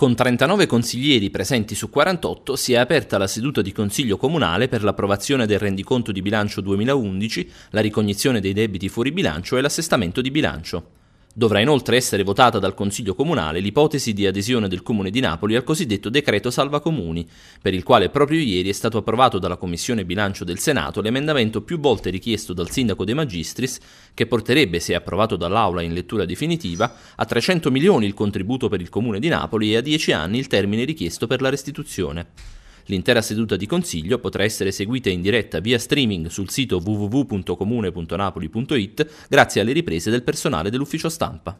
Con 39 consiglieri presenti su 48 si è aperta la seduta di Consiglio Comunale per l'approvazione del rendiconto di bilancio 2011, la ricognizione dei debiti fuori bilancio e l'assestamento di bilancio. Dovrà inoltre essere votata dal Consiglio Comunale l'ipotesi di adesione del Comune di Napoli al cosiddetto decreto Salva Comuni, per il quale proprio ieri è stato approvato dalla Commissione Bilancio del Senato l'emendamento più volte richiesto dal Sindaco De Magistris, che porterebbe, se approvato dall'Aula in lettura definitiva, a 300 milioni il contributo per il Comune di Napoli e a 10 anni il termine richiesto per la restituzione. L'intera seduta di consiglio potrà essere seguita in diretta via streaming sul sito www.comune.napoli.it grazie alle riprese del personale dell'ufficio stampa.